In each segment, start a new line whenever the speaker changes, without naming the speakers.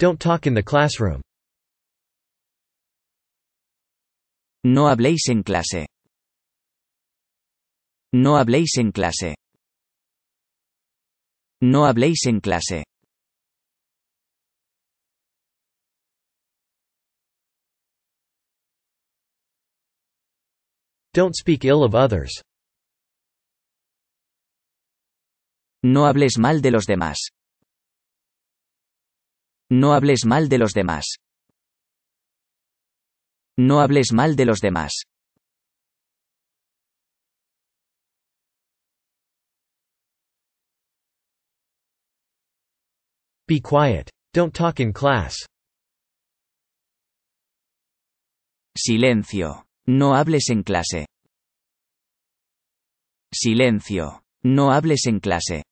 Don't talk in the classroom. No habléis en clase. No habléis en clase. No habléis en clase. Don't speak ill of others. No hables mal de los demás. No hables mal de los demás. No hables mal de los demás. Be quiet. Don't talk in class.
Silencio. No hables en clase. Silencio. No hables en clase.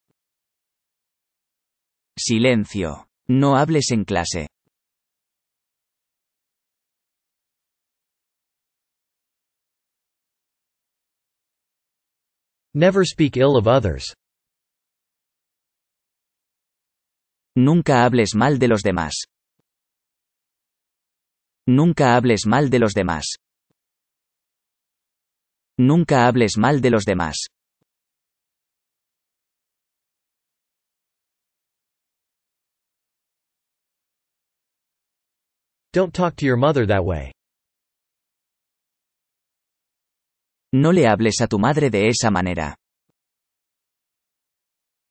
Silencio.
No hables en clase. Never speak ill of others. Nunca
hables mal de los demás. Nunca hables mal de los demás. Nunca hables mal de los demás. No le hables a tu madre de esa manera.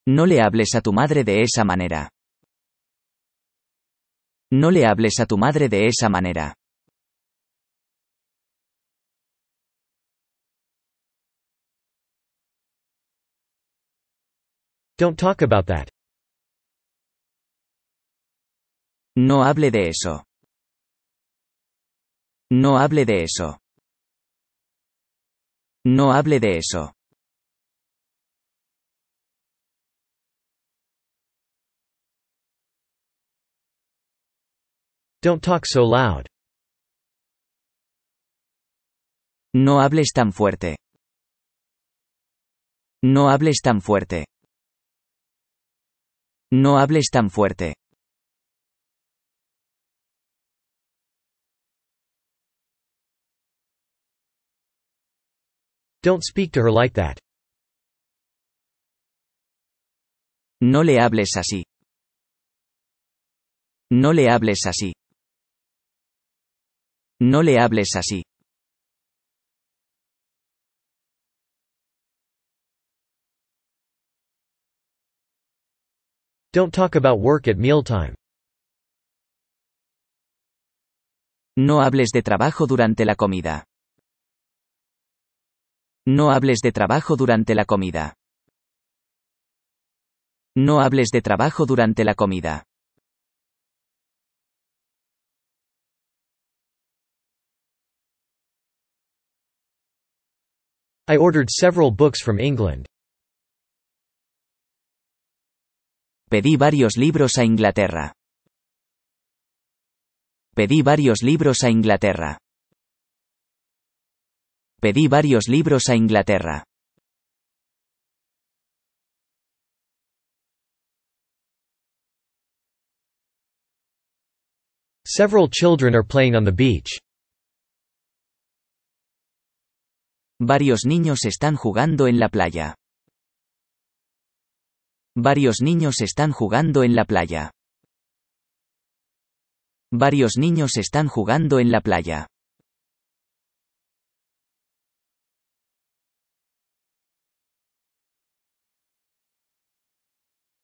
No le hables a tu madre de esa manera. No le hables a tu madre de esa manera.
No hable de eso. No hable de eso. No hable de eso. Don't so loud.
No hables tan fuerte. No hables tan fuerte. No hables tan fuerte.
Don't speak to her like that. No le hables así. No le hables así. No le hables así. Don't talk about work at mealtime.
No hables de trabajo durante la comida. No hables de trabajo durante la comida. No hables de trabajo durante la comida.
I ordered several books from England. Pedí varios libros a Inglaterra. Pedí varios libros a Inglaterra. Pedí varios libros a Inglaterra. Several children are playing on the beach.
Varios niños están jugando en la playa. Varios niños están jugando en la playa. Varios niños están jugando en la playa.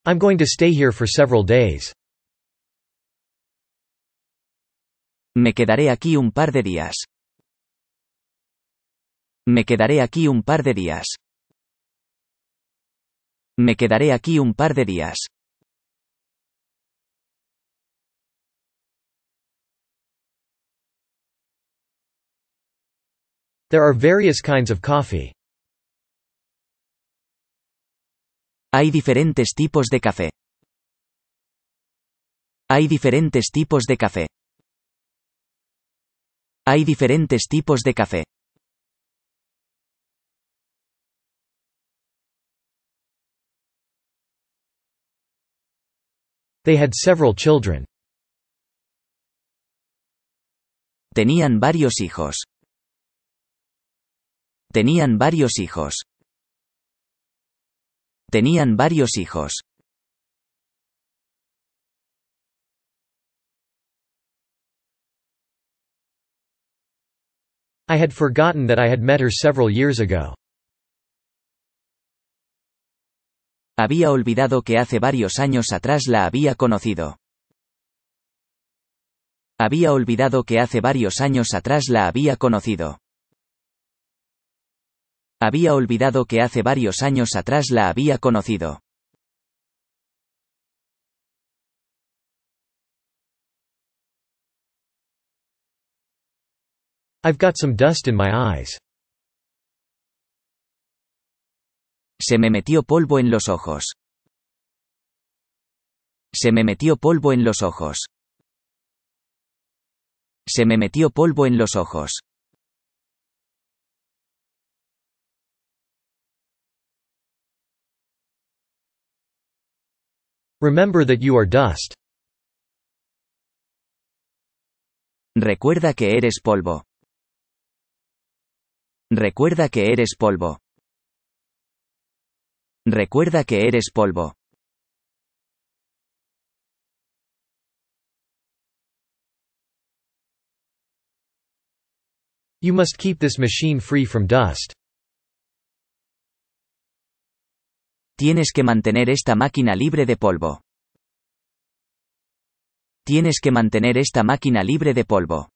I'm going to stay here for several days. Me quedaré aquí un par de días. Me quedaré aquí un par de días. Me quedaré aquí un par de días. There are various kinds of coffee. Hay diferentes tipos de café. Hay diferentes tipos de café. Hay diferentes tipos de café. They had several children. Tenían varios hijos. Tenían varios hijos. Tenían varios hijos.
I had forgotten that I had met her several years ago. Había olvidado que hace varios años atrás la había conocido. Había olvidado que hace varios años atrás la había conocido. Había olvidado que hace varios años
atrás la había conocido. I've got some dust in my eyes. Se me
metió polvo en los ojos. Se me metió polvo en los ojos. Se me metió polvo en los ojos.
Remember that you are dust. Recuerda que eres polvo. Recuerda que eres polvo. Recuerda que eres polvo.
You must keep this machine free from dust. Tienes que mantener esta máquina libre de polvo. Tienes que mantener esta máquina libre de polvo.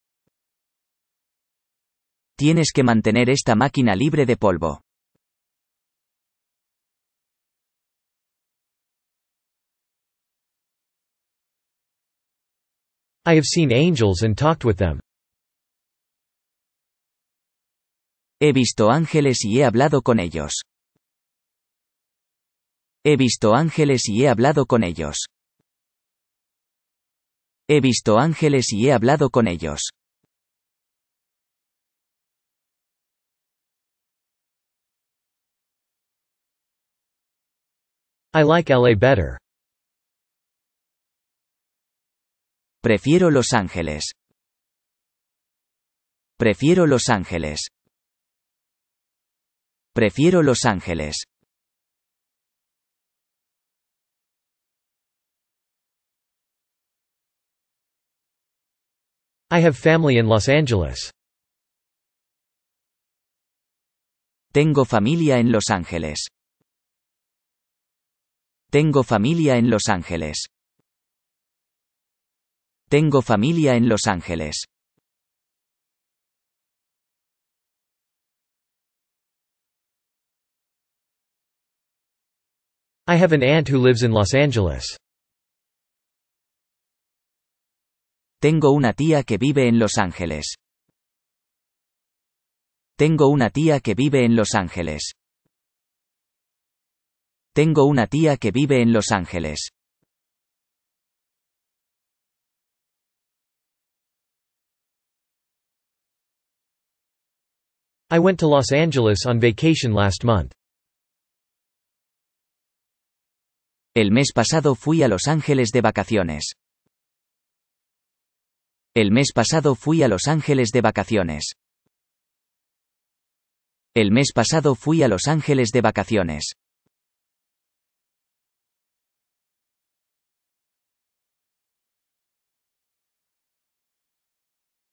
Tienes que mantener esta máquina libre de polvo.
I have seen angels and talked with them. He visto ángeles y he hablado con ellos.
He visto ángeles y he hablado con ellos. He visto ángeles y he hablado con ellos.
I like LA better. Prefiero Los Ángeles. Prefiero Los Ángeles. Prefiero Los Ángeles. I have family in Los Angeles. Tengo familia en Los Ángeles. Tengo familia en Los Ángeles. Tengo familia en Los Ángeles. I have an aunt who lives in Los Angeles.
Tengo una tía que vive en Los Ángeles. Tengo una tía que vive en Los Ángeles. Tengo una tía que vive en Los Ángeles. I went to Los Angeles on vacation last month. El mes pasado fui a Los Ángeles de vacaciones. El mes pasado fui a Los Ángeles de vacaciones. El mes pasado fui a Los Ángeles de vacaciones.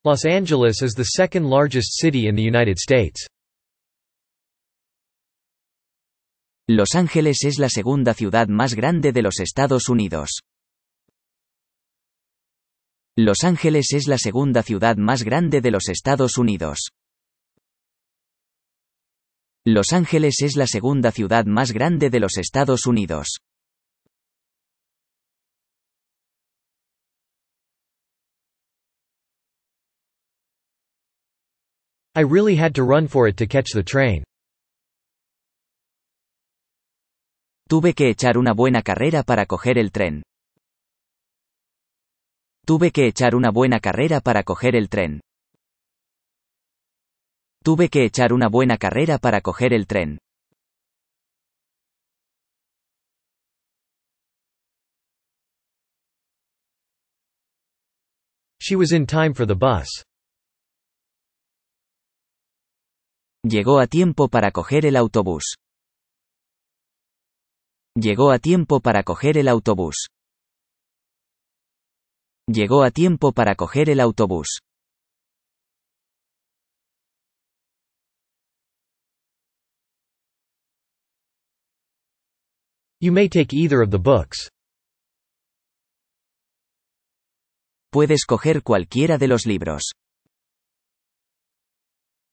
Los Angeles is the second largest
city in the United States. Los Ángeles es la segunda ciudad más grande de los Estados Unidos. Los Ángeles es la segunda ciudad más grande de los Estados Unidos. Los Ángeles es la segunda ciudad más
grande de los Estados Unidos.
I really had to run for it to catch the train. Tuve que echar una buena carrera para coger el tren. Tuve que echar una buena carrera para coger el tren. Tuve que echar una buena carrera para coger el tren.
She was in time for the bus. Llegó a tiempo para coger el autobús. Llegó a tiempo para coger el autobús. Llegó a tiempo para coger el autobús. You may take either of the books. Puedes coger cualquiera de los libros.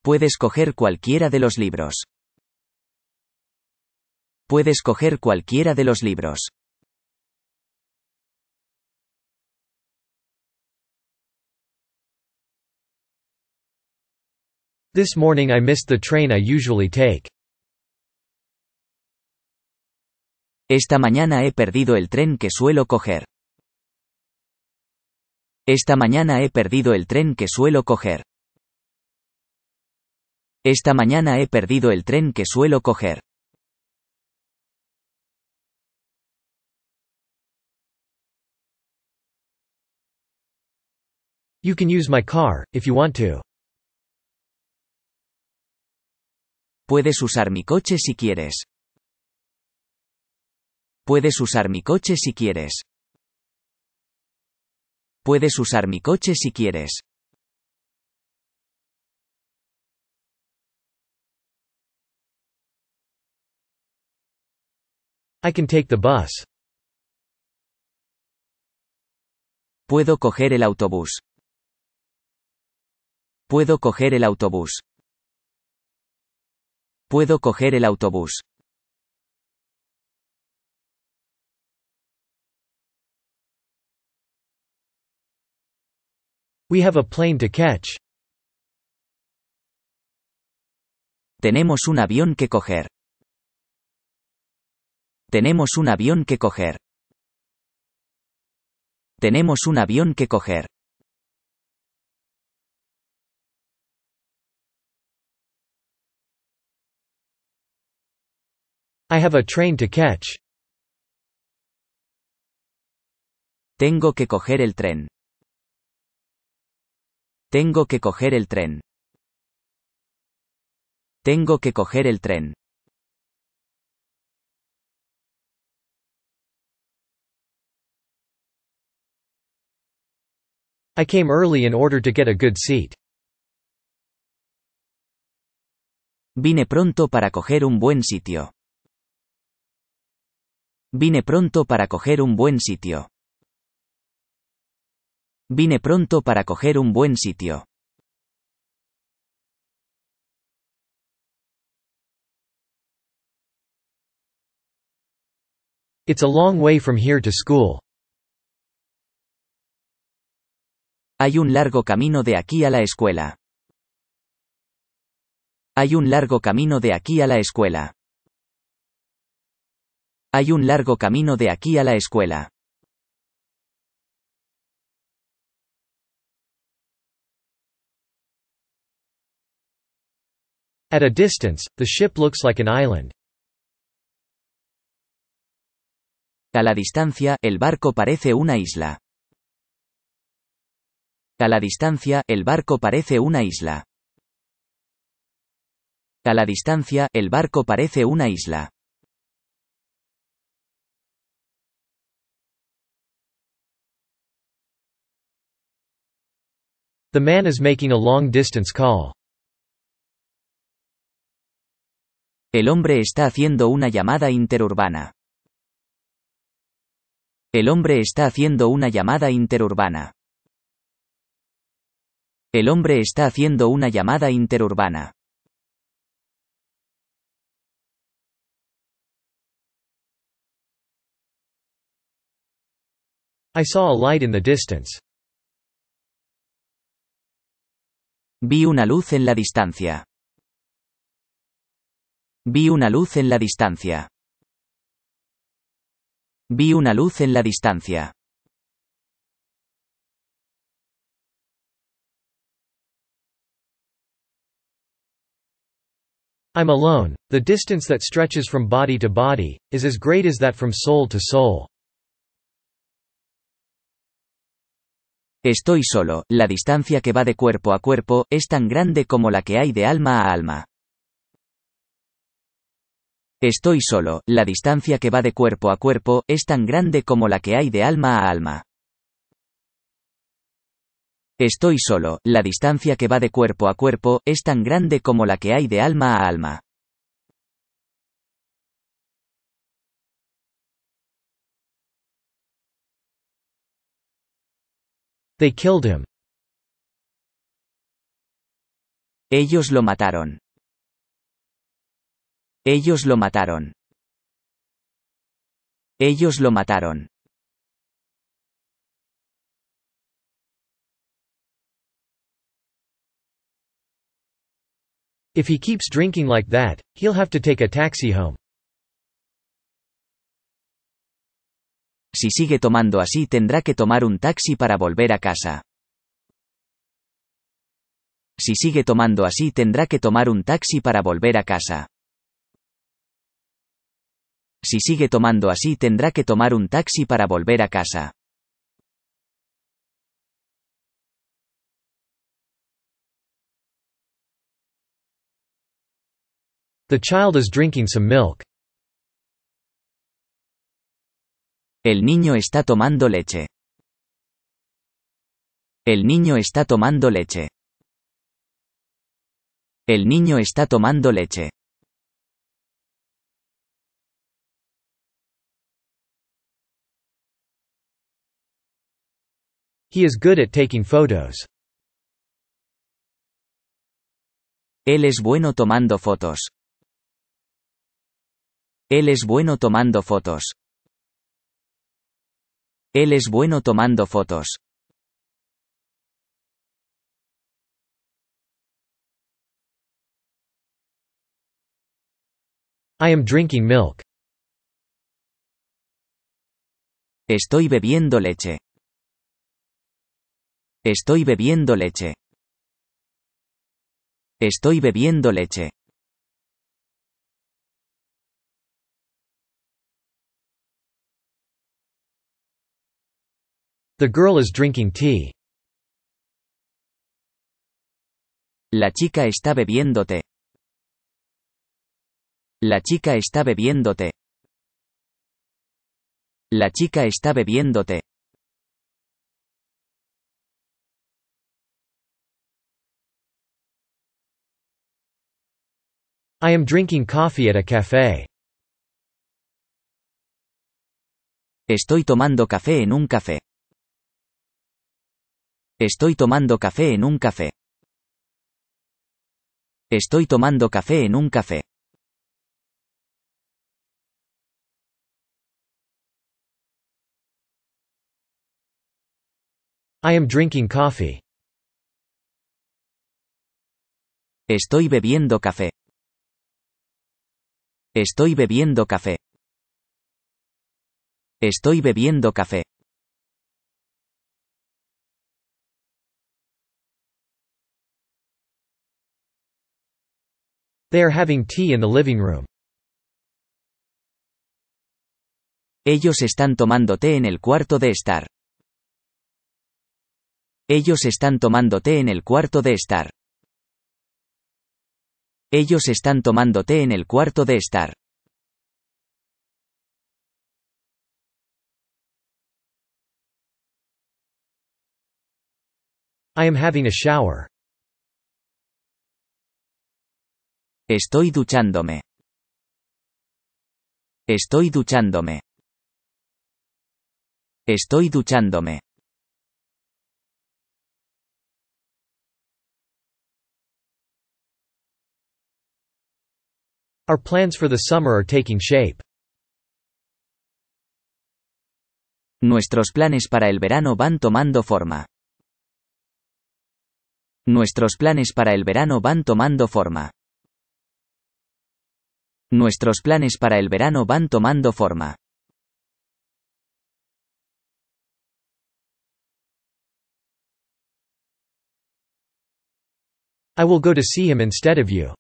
Puedes coger cualquiera de los libros. Puedes coger cualquiera de los libros.
This morning I missed the train I usually take. Esta mañana he perdido el tren que suelo coger. Esta mañana he perdido el tren que suelo coger. Esta mañana he perdido el tren que suelo coger.
You can use my car, if you want to. Puedes usar mi coche si quieres. Puedes usar mi coche si quieres. Puedes usar mi coche si quieres. I can take the bus.
Puedo coger el autobús. Puedo coger el autobús. Puedo coger el autobús.
We have a plane to catch. Tenemos un avión que coger. Tenemos un avión que coger. Tenemos un avión que coger. I have a train to catch. Tengo que coger el tren. Tengo que coger el tren. Tengo que coger el tren. I came early in order to get a good seat.
Vine pronto para coger un buen sitio. Vine pronto para coger un buen sitio. Vine pronto para coger un buen sitio.
It's a long way from here to school. Hay un largo camino de aquí a la escuela. Hay un largo camino de aquí a la escuela. Hay un largo camino de aquí a la escuela.
At a distance, the ship looks like an island. A la distancia, el barco parece una isla. A la distancia, el barco parece una isla. A la distancia, el barco parece una isla.
The man is making a long-distance call.
El hombre está haciendo una llamada interurbana. El hombre está haciendo una llamada interurbana. El hombre está haciendo una llamada
interurbana. I saw a light in the distance. Vi una luz en la distancia. Vi una luz en la distancia. Vi una luz en la distancia. I'm alone. The distance that stretches from body to body
is as great as that from soul to soul. Estoy solo, la distancia que va de cuerpo a cuerpo, es tan grande como la que hay de alma a alma. Estoy solo, la distancia que va de cuerpo a cuerpo, es tan grande como la que hay de alma a alma. Estoy solo, la distancia que va de cuerpo a cuerpo, es tan grande como la que hay de alma a alma.
They killed him. Ellos lo mataron. Ellos lo mataron. Ellos lo mataron.
If he keeps drinking like that, he'll have to take a taxi home. Si sigue tomando así tendrá que tomar un taxi para volver a casa. Si sigue tomando así tendrá que tomar un taxi para volver a casa. Si sigue tomando así tendrá que tomar un taxi para volver a casa.
The child is drinking some milk. El niño está tomando leche. El niño está tomando leche. El niño está tomando leche. He is good at taking photos.
Él es bueno tomando fotos. Él es bueno tomando fotos. Él es bueno tomando fotos.
I am drinking milk. Estoy bebiendo leche. Estoy bebiendo leche. Estoy bebiendo leche. The girl is drinking tea. La chica está bebiéndote. La chica está bebiéndote. La chica está bebiéndote. I am drinking coffee at a café. Estoy tomando café en un café. Estoy tomando café en un café. Estoy tomando café en un café. I am drinking coffee. Estoy bebiendo café. Estoy bebiendo café. Estoy bebiendo café. They are having tea in the living room.
Ellos están tomando té en el cuarto de estar. Ellos están tomando té en el cuarto de estar. Ellos están tomando té en el cuarto de estar.
I am having a shower. Estoy duchándome. Estoy duchándome. Estoy duchándome. Our plans for the summer are taking shape.
Nuestros planes para el verano van tomando forma. Nuestros planes para el verano van tomando forma. Nuestros planes para el verano van tomando
forma. I will go to see him instead of you.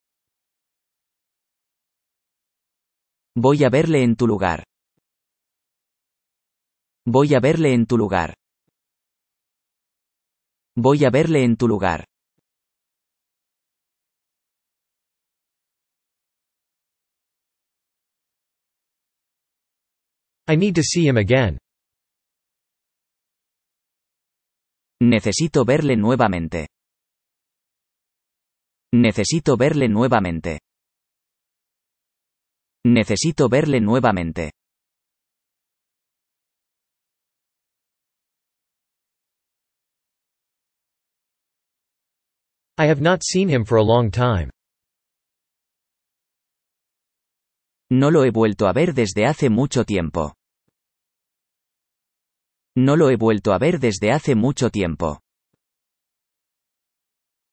Voy a verle en tu lugar. Voy a verle en tu lugar. Voy a verle en tu lugar.
Necesito verle nuevamente. Necesito verle nuevamente. Necesito verle nuevamente. No lo he vuelto a ver desde hace mucho tiempo. No lo he vuelto a ver desde hace mucho tiempo.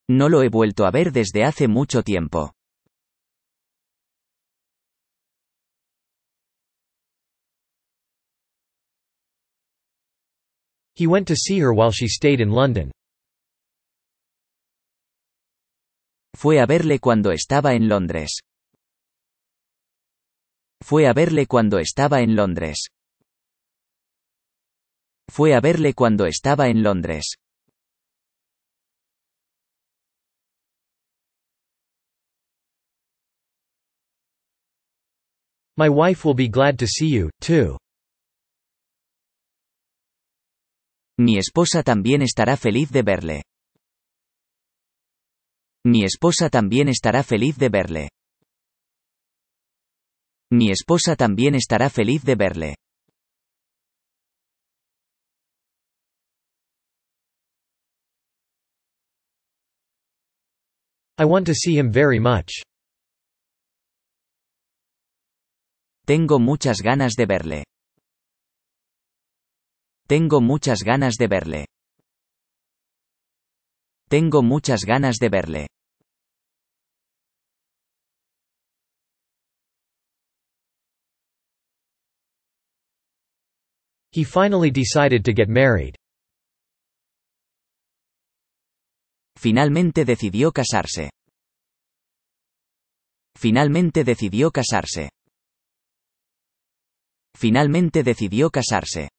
No lo he vuelto a ver desde hace
mucho tiempo. He went to see her while
she stayed in London. Fue a verle cuando estaba en Londres. Fue a verle cuando estaba en Londres. Fue a verle cuando estaba en
Londres. My wife will be glad to see you, too. Mi esposa
también estará feliz de verle. Mi esposa también estará feliz de verle. Mi esposa también estará
feliz de verle. I want to see him very much. Tengo muchas ganas de verle. Tengo muchas ganas de verle. Tengo muchas ganas de verle. He finally decided to get married. Finalmente decidió casarse. Finalmente decidió casarse. Finalmente decidió casarse.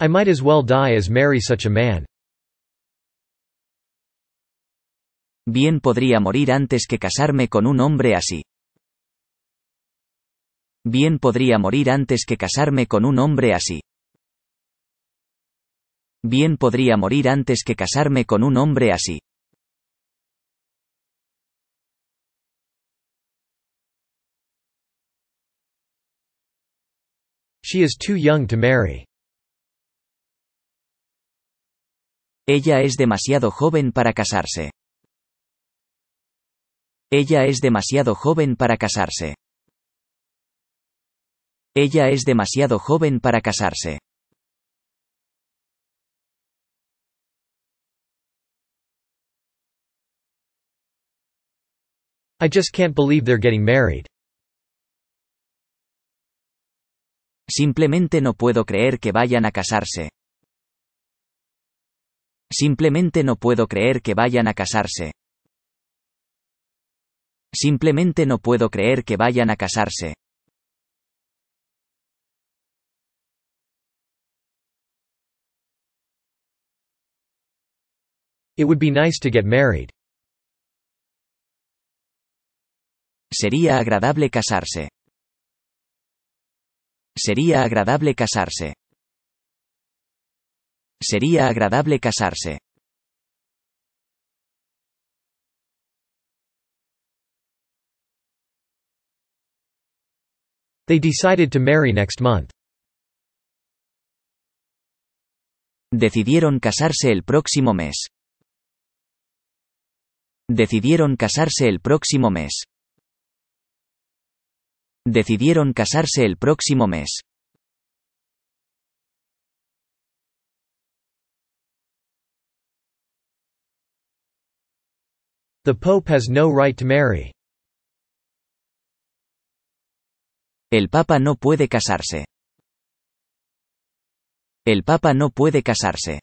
I might as well die as marry such a man. Bien podría morir antes que casarme con un hombre así. Bien podría morir antes que casarme con un hombre así. Bien podría morir antes que casarme con un hombre así.
She is too young to marry.
Ella es demasiado joven para casarse. Ella es demasiado joven para casarse. Ella es demasiado joven para casarse.
I just can't believe they're getting married.
Simplemente no puedo creer que vayan a casarse. Simplemente no puedo creer que vayan a casarse. Simplemente no puedo creer que vayan
a casarse. It would be nice to get married. Sería agradable casarse. Sería agradable casarse. Sería agradable casarse. They decided to marry next month.
Decidieron casarse el próximo mes. Decidieron casarse el próximo mes. Decidieron casarse el próximo mes.
The Pope has no right to marry. El Papa no puede casarse. El Papa no puede casarse.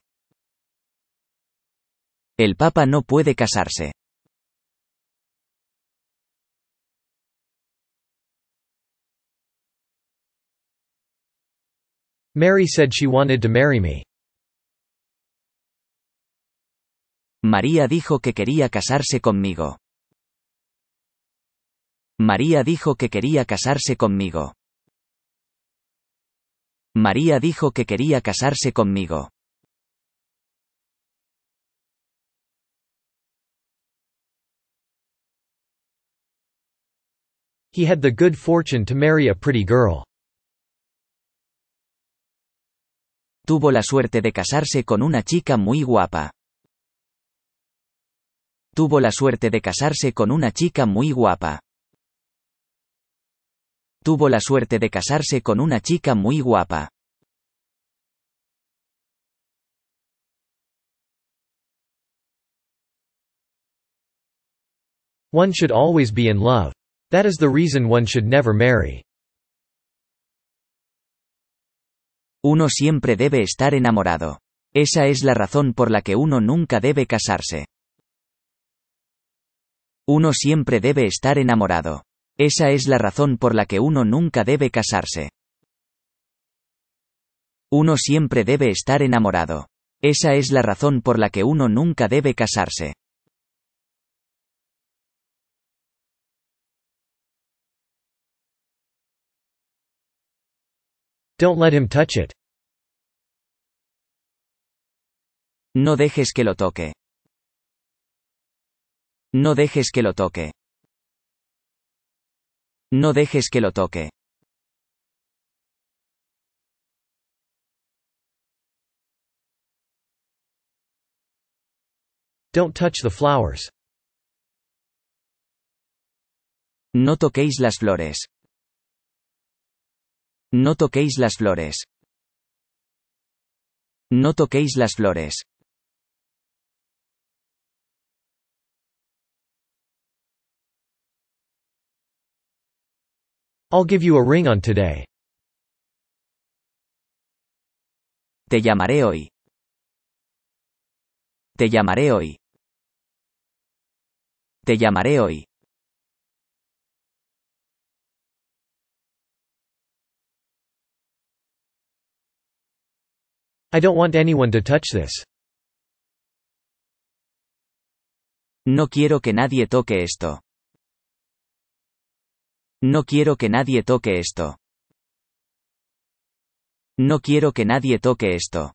El Papa no puede casarse. Mary said she wanted to marry me. María dijo que
quería casarse conmigo. María dijo que quería casarse conmigo. María dijo que quería
casarse conmigo. He had the good
fortune to marry a pretty girl. tuvo la suerte de casarse con una chica muy guapa. Tuvo la suerte de casarse con una chica muy guapa. Tuvo la suerte de casarse con una chica muy guapa.
One should always be in love. That is the reason one should
never marry. Uno siempre debe estar enamorado. Esa es la razón por la que uno nunca debe casarse. Uno siempre debe estar enamorado. Esa es la razón por la que uno nunca debe casarse. Uno siempre debe estar enamorado. Esa es la razón por la que uno nunca debe casarse.
Don't let him touch it. No dejes que lo toque. No dejes que lo toque. No dejes que lo toque. Don't touch the flowers. No toquéis las flores. No toquéis las flores. No toquéis las flores. I'll give you a ring on today. Te llamaré hoy. Te llamaré hoy. Te llamaré hoy. I don't want anyone to touch this.
No quiero que nadie toque esto. No quiero que nadie toque esto. No quiero que nadie toque
esto.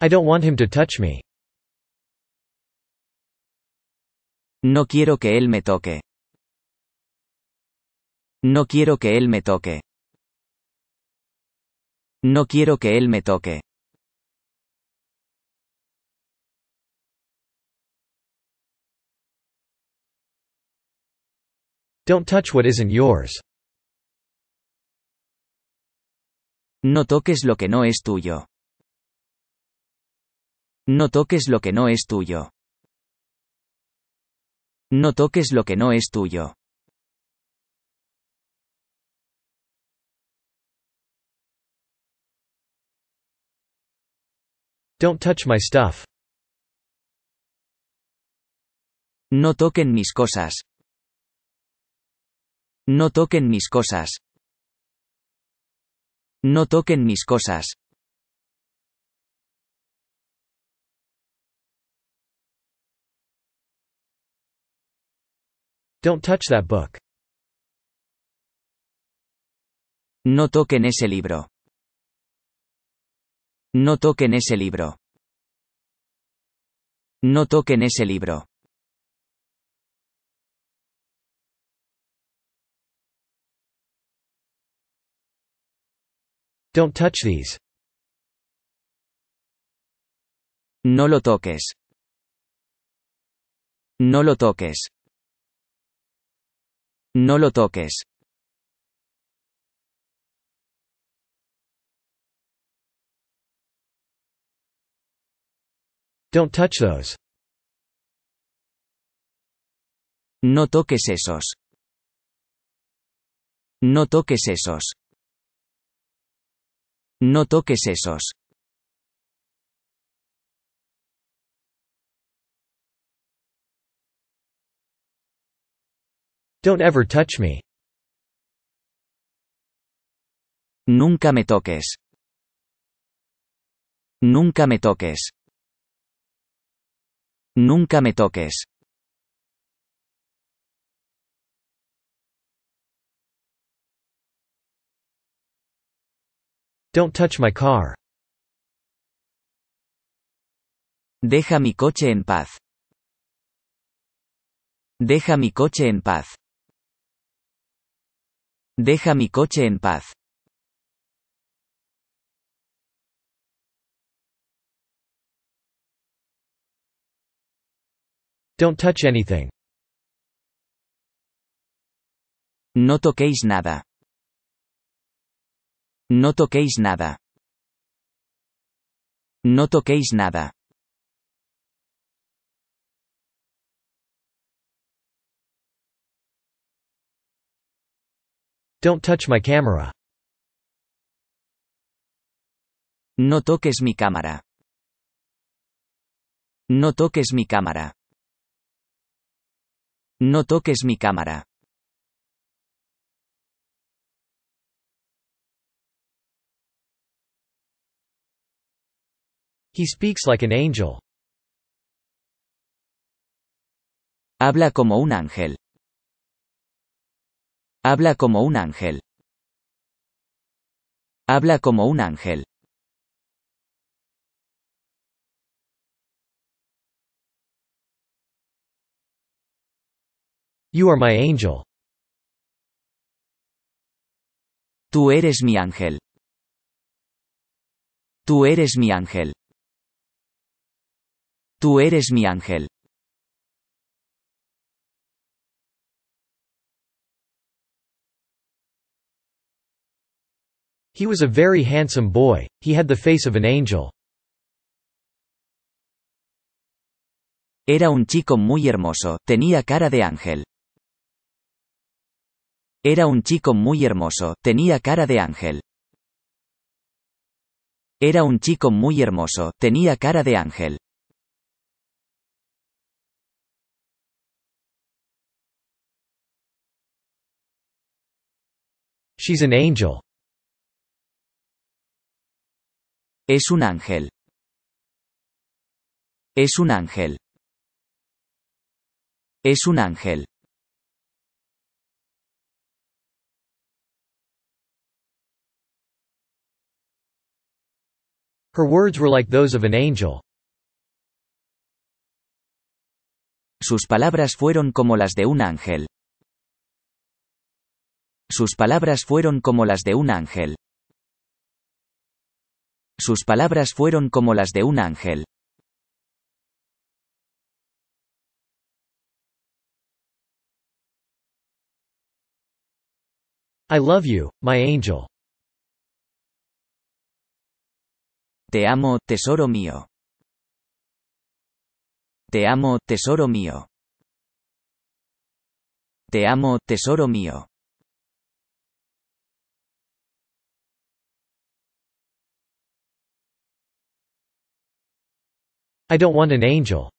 I don't want him to touch me. No quiero que él me toque. No quiero que él me toque. No quiero que él me toque. Don't touch what isn't yours.
No toques lo que no es tuyo. No toques lo que no es tuyo. No toques lo que no es
tuyo. Don't touch my stuff. No toquen mis cosas. No toquen mis cosas. No toquen mis cosas. Don't touch that book. No toquen ese libro. No toquen ese libro. No toquen ese libro. Don't touch these. No lo toques. No lo toques. No lo toques. Don't touch those. No toques esos. No toques esos. No toques esos. Don't ever touch me. Nunca me toques. Nunca me toques. Nunca me toques. Don't touch my car.
Deja mi coche en paz. Deja mi coche en paz. Deja mi coche en paz.
Don't touch anything. No toquéis nada. No toquéis nada. No toquéis nada. Don't touch my camera. No toques mi cámara. No toques mi cámara. No toques mi cámara. He speaks like an angel. Habla como un ángel. Habla como un ángel. Habla como un ángel. You are my angel. Tú eres mi ángel. Tú eres mi ángel. Tú eres mi ángel. He was
a very handsome boy, he had the face of an angel. Era un chico muy hermoso, tenía cara de ángel. Era un chico muy hermoso, tenía cara de ángel. Era un chico muy hermoso, tenía cara de ángel.
She's an angel. Es un ángel. Es un ángel. Es un ángel. Her words were like those of an angel.
Sus palabras fueron como las de un ángel. Sus palabras fueron como las de un ángel. Sus palabras fueron como las de un ángel.
I love you, my angel. Te amo, tesoro mío. Te amo, tesoro mío. Te amo, tesoro mío. I don't want an angel.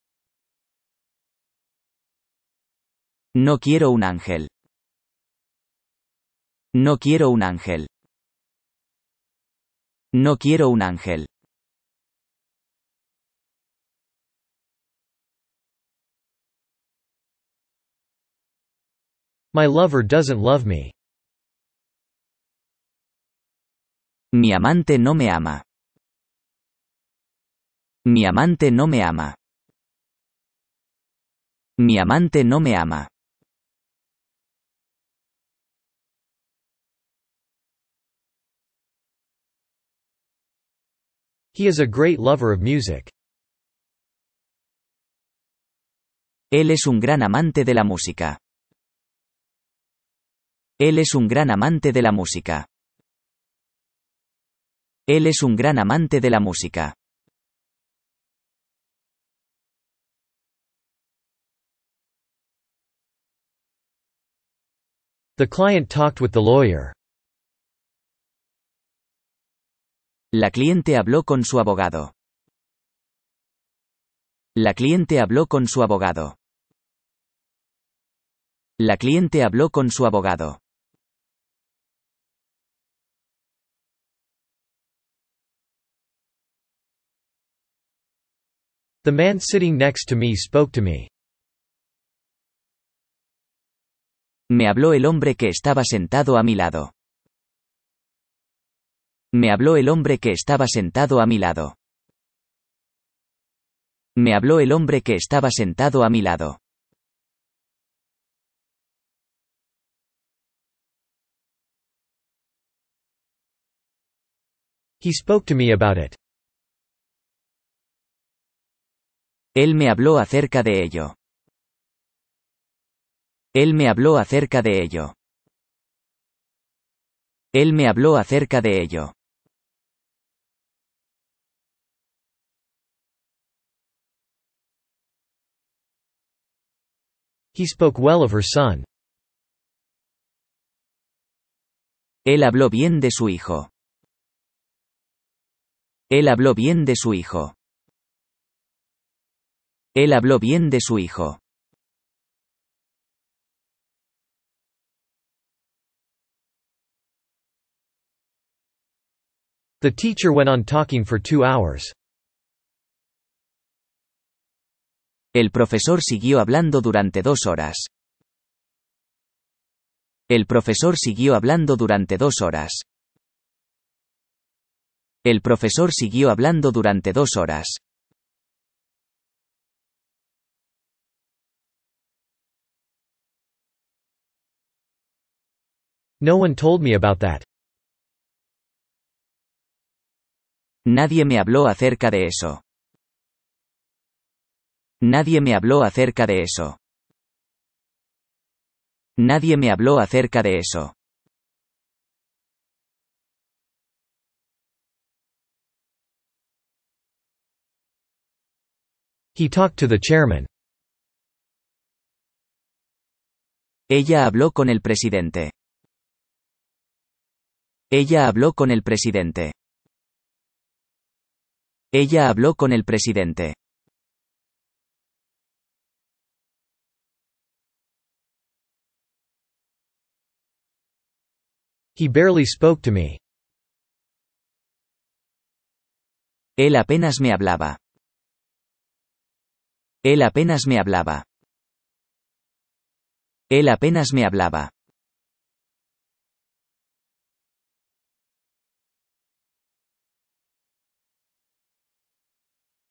No quiero un ángel. No quiero un ángel. No quiero un ángel. My lover doesn't love me. Mi amante no me ama. Mi amante no me ama. Mi amante no me ama. He is a great lover of music. Él es un gran amante de la música. Él es un gran amante de la música. Él es un gran amante de la música. The client talked with the lawyer. La cliente habló con su abogado. La cliente habló con su abogado. La cliente habló con su abogado. The
man sitting next to me spoke to me. Me habló el hombre que estaba sentado a mi lado. Me habló el hombre que estaba sentado a mi lado. Me habló el hombre que estaba sentado a mi lado.
He spoke to me about it. Él me habló acerca de ello. Él me habló acerca de ello. Él me habló acerca de ello. He spoke well of her son. Él habló bien de su hijo. Él habló bien de su hijo. Él habló bien de su hijo. The teacher went on talking for two hours.
El profesor siguió hablando durante dos horas. El profesor siguió hablando durante dos horas. El profesor siguió hablando durante dos horas.
No one told me about that. Nadie me habló acerca de eso. Nadie me habló acerca de eso. Nadie me habló acerca de eso. He talked to the chairman. Ella
habló con el presidente. Ella habló con el presidente. Ella habló con el presidente.
He barely spoke to me. Él apenas me hablaba. Él apenas me hablaba. Él apenas me hablaba.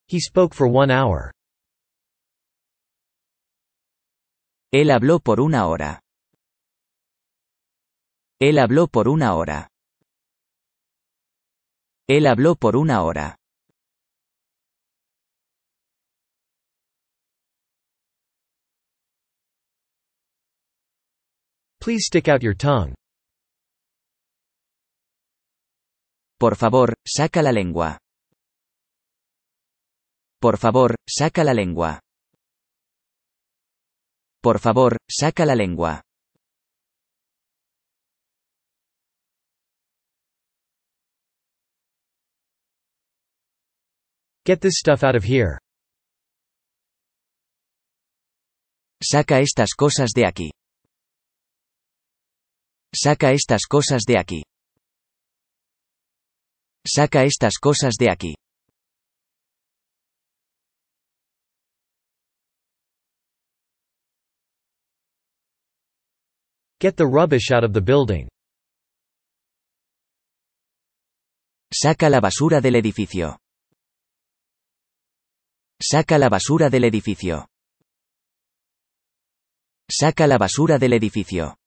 He spoke for one hour. Él habló por una hora. Él habló por una hora. Él habló por una hora. Please stick out your tongue.
Por favor, saca la lengua. Por favor, saca la lengua. Por favor, saca la lengua.
Get this stuff out of here. Saca estas cosas de aquí. Saca estas cosas de aquí. Saca estas cosas de aquí. Get the rubbish out of the building.
Saca la basura del edificio. Saca la basura del edificio. Saca la basura del
edificio.